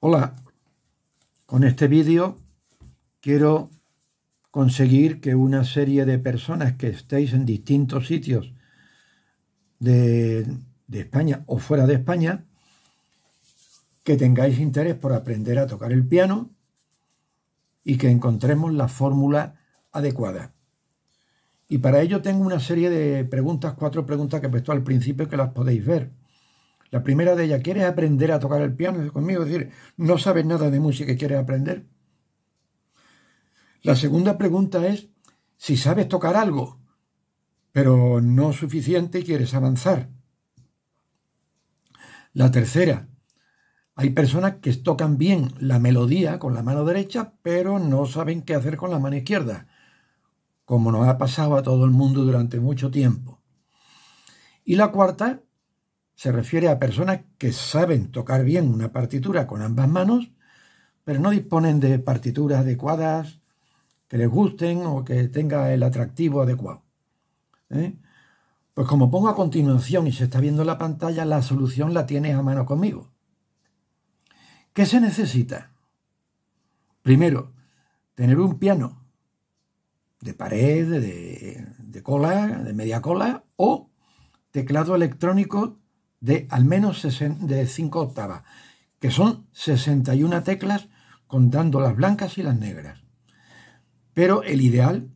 Hola, con este vídeo quiero conseguir que una serie de personas que estéis en distintos sitios de, España o fuera de España, que tengáis interés por aprender a tocar el piano y que encontremos la fórmula adecuada. Y para ello tengo una serie de preguntas, cuatro preguntas que he puesto al principio que las podéis ver. La primera de ellas, ¿quieres aprender a tocar el piano conmigo? Es decir, no sabes nada de música y quieres aprender. La segunda pregunta es si sabes tocar algo, pero no suficiente y quieres avanzar. La tercera, hay personas que tocan bien la melodía con la mano derecha, pero no saben qué hacer con la mano izquierda, como nos ha pasado a todo el mundo durante mucho tiempo. Y la cuarta se refiere a personas que saben tocar bien una partitura con ambas manos, pero no disponen de partituras adecuadas que les gusten o que tenga el atractivo adecuado. ¿eh? Pues como pongo a continuación y se está viendo la pantalla, la solución la tienes a mano conmigo. ¿Qué se necesita? Primero, tener un piano de pared, de, de cola, de media cola o teclado electrónico de al menos de 5 octavas, que son 61 teclas contando las blancas y las negras. Pero el ideal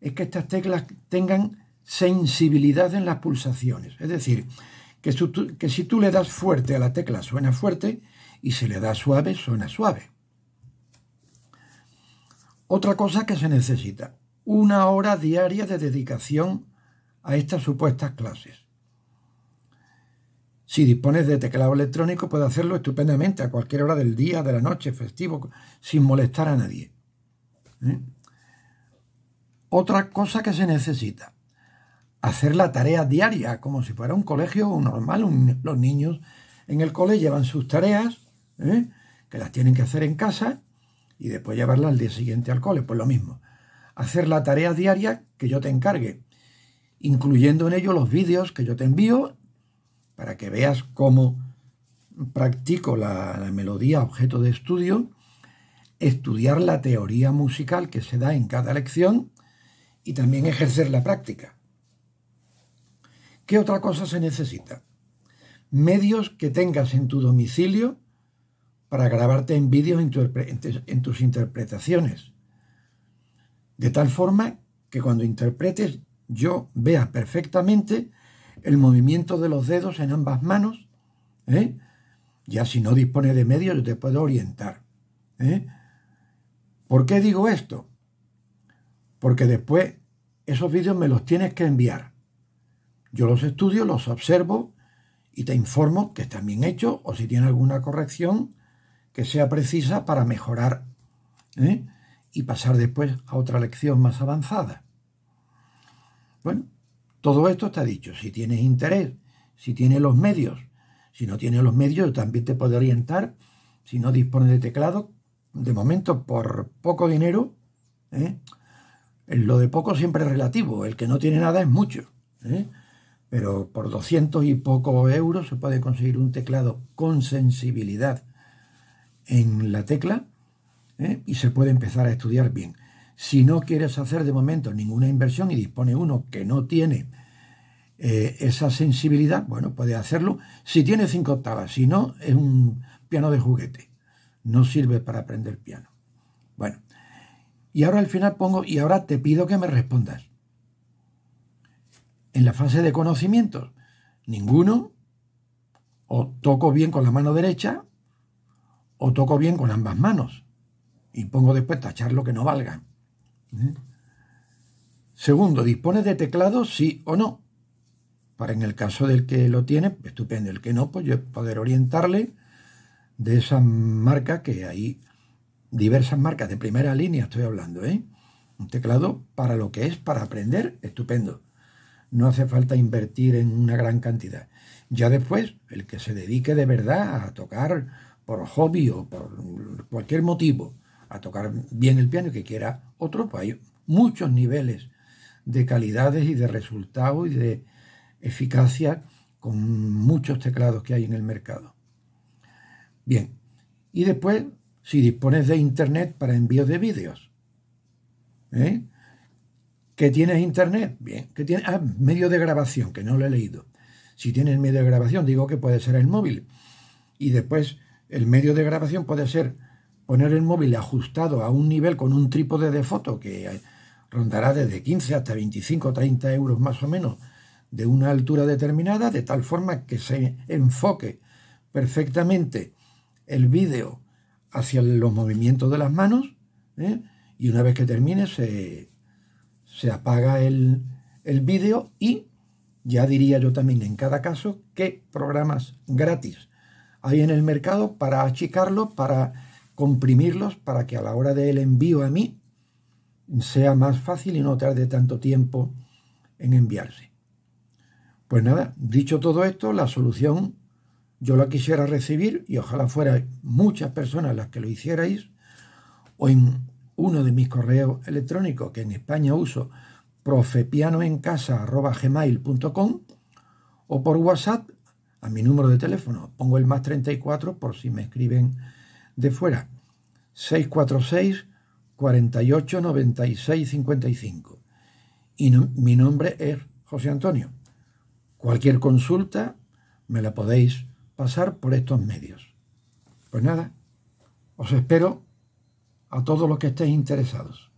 es que estas teclas tengan sensibilidad en las pulsaciones, es decir, que, que si tú le das fuerte a la tecla suena fuerte y si le das suave suena suave. Otra cosa que se necesita, una hora diaria de dedicación a estas supuestas clases. Si dispones de teclado electrónico, puedes hacerlo estupendamente a cualquier hora del día, de la noche, festivo, sin molestar a nadie. ¿eh? Otra cosa que se necesita, hacer la tarea diaria, como si fuera un colegio normal. los niños en el cole llevan sus tareas, ¿eh? que las tienen que hacer en casa, y después llevarlas al día siguiente al cole, pues lo mismo. Hacer la tarea diaria que yo te encargue, incluyendo en ello los vídeos que yo te envío para que veas cómo practico la, melodía objeto de estudio, estudiar la teoría musical que se da en cada lección y también ejercer la práctica. ¿Qué otra cosa se necesita? Medios que tengas en tu domicilio para grabarte en vídeos en tus interpretaciones. De tal forma que cuando interpretes yo vea perfectamente el movimiento de los dedos en ambas manos. ¿eh? Ya si no dispone de medios, yo te puedo orientar. ¿eh? ¿Por qué digo esto? Porque después esos vídeos me los tienes que enviar. Yo los estudio, los observo y te informo que están bien hechos o si tiene alguna corrección que sea precisa para mejorar ¿eh? y pasar después a otra lección más avanzada. Bueno, todo esto está dicho. Si tienes interés, si tienes los medios, si no tienes los medios, también te puede orientar. Si no dispones de teclado, de momento por poco dinero, ¿eh? lo de poco siempre es relativo, el que no tiene nada es mucho. ¿eh? Pero por 200 y poco euros se puede conseguir un teclado con sensibilidad en la tecla ¿eh? y se puede empezar a estudiar bien. Si no quieres hacer de momento ninguna inversión y dispone uno que no tiene eh, esa sensibilidad, bueno, puede hacerlo. Si tiene cinco octavas, si no, es un piano de juguete. No sirve para aprender piano. Bueno, y ahora al final pongo, y ahora te pido que me respondas. En la fase de conocimientos, ninguno, o toco bien con la mano derecha, o toco bien con ambas manos. Y pongo después tachar lo que no valga. ¿Eh? Segundo, ¿dispone de teclado? Sí o no. Para en el caso del que lo tiene, estupendo. El que no, pues yo poder orientarle de esa marca que hay diversas marcas de primera línea, estoy hablando, ¿eh? Un teclado para lo que es, para aprender, estupendo. No hace falta invertir en una gran cantidad. Ya después, el que se dedique de verdad a tocar por hobby o por cualquier motivo, a tocar bien el piano y que quiera otro, pues hay muchos niveles de calidades y de resultados y de eficacia con muchos teclados que hay en el mercado. Bien, y después si dispones de internet para envío de vídeos. ¿eh? ¿Qué tienes internet? Bien, ¿qué tienes? Ah, medio de grabación, que no lo he leído. Si tienes medio de grabación, digo que puede ser el móvil. Y después el medio de grabación puede ser poner el móvil ajustado a un nivel con un trípode de foto que rondará desde 15 hasta 25 o 30 euros más o menos de una altura determinada, de tal forma que se enfoque perfectamente el vídeo hacia los movimientos de las manos ¿eh? y una vez que termine se, apaga el, el vídeo y ya diría yo también en cada caso qué programas gratis hay en el mercado para achicarlo, para comprimirlos para que a la hora del envío a mí sea más fácil y no tarde tanto tiempo en enviarse. Pues nada, dicho todo esto, la solución yo la quisiera recibir y ojalá fueran muchas personas las que lo hicierais o en uno de mis correos electrónicos que en España uso profepianoencasa.gmail.com o por WhatsApp a mi número de teléfono. Pongo el más 34 por si me escriben de fuera. 646 489655. 55. Y mi nombre es José Antonio. Cualquier consulta me la podéis pasar por estos medios. Pues nada, os espero a todos los que estéis interesados.